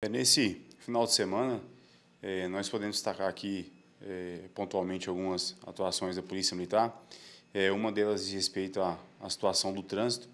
É, nesse final de semana, é, nós podemos destacar aqui é, pontualmente algumas atuações da Polícia Militar. Uma delas diz respeito à situação do trânsito,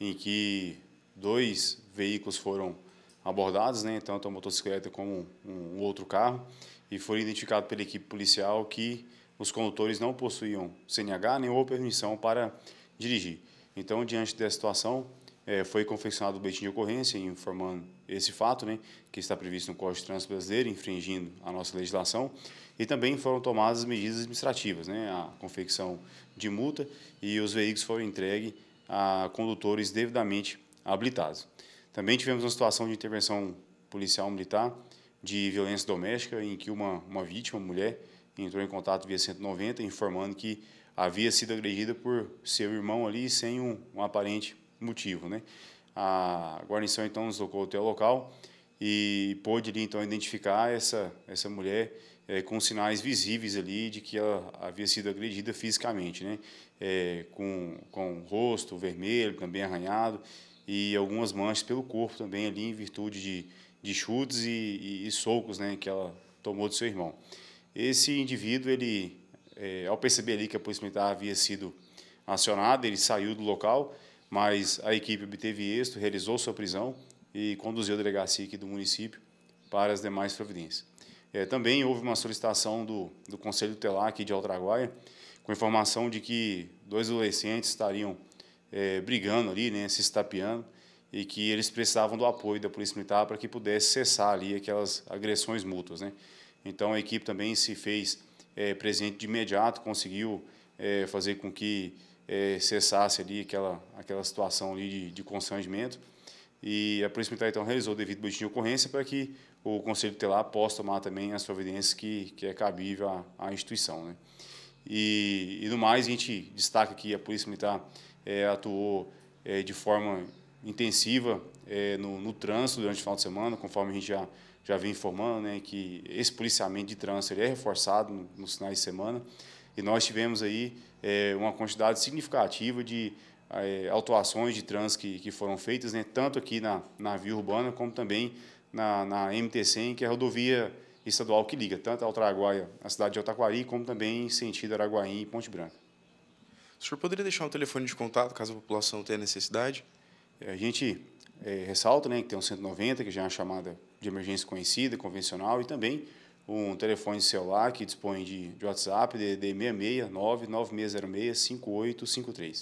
em que dois veículos foram abordados, né, tanto a motocicleta como um outro carro, e foram identificados pela equipe policial que os condutores não possuíam CNH nem ou permissão para dirigir. Então, diante dessa situação, é, foi confeccionado o boletim de ocorrência informando esse fato, né, que está previsto no Código de Trânsito Brasileiro, infringindo a nossa legislação, e também foram tomadas as medidas administrativas, né, a confecção de multa e os veículos foram entregues a condutores devidamente habilitados. Também tivemos uma situação de intervenção policial militar de violência doméstica, em que uma, uma vítima, uma mulher, entrou em contato via 190, informando que havia sido agredida por seu irmão ali sem um, um aparente motivo, né? A guarnição então nos locou até o local e pôde ali então identificar essa essa mulher é, com sinais visíveis ali de que ela havia sido agredida fisicamente, né? É, com com o rosto vermelho, também arranhado e algumas manchas pelo corpo também ali em virtude de, de chutes e, e, e socos, né? Que ela tomou do seu irmão. Esse indivíduo ele é, ao perceber ali que a polícia militar havia sido acionada, ele saiu do local mas a equipe obteve êxito, realizou sua prisão e conduziu a delegacia aqui do município para as demais providências. É, também houve uma solicitação do, do Conselho Tutelar aqui de Altraguaia, com informação de que dois adolescentes estariam é, brigando ali, né, se estapeando, e que eles precisavam do apoio da Polícia Militar para que pudesse cessar ali aquelas agressões mútuas. Né? Então a equipe também se fez é, presente de imediato, conseguiu é, fazer com que é, cessasse ali aquela aquela situação ali de, de constrangimento. E a Polícia Militar, então, realizou o devido boletim de ocorrência para que o Conselho Telar possa tomar também as providências que, que é cabível à, à instituição. Né? E, e, no mais, a gente destaca que a Polícia Militar é, atuou é, de forma intensiva é, no, no, trânsito durante o final de semana, conforme a gente já, já vem informando, né, que esse policiamento de trânsito é reforçado nos finais de semana. E nós tivemos aí uma quantidade significativa de é, autuações de trânsito que, que foram feitas, né, tanto aqui na, na via urbana como também na, na MT-100, que é a rodovia estadual que liga tanto a Altaraguaia, a cidade de Altaquari, como também sentido Araguaim e Ponte Branca. O senhor poderia deixar um telefone de contato, caso a população tenha necessidade? É, a gente é, ressalta né, que tem um 190, que já é uma chamada de emergência conhecida, convencional, e também um telefone celular que dispõe de, de WhatsApp, DD 66 99606 5853.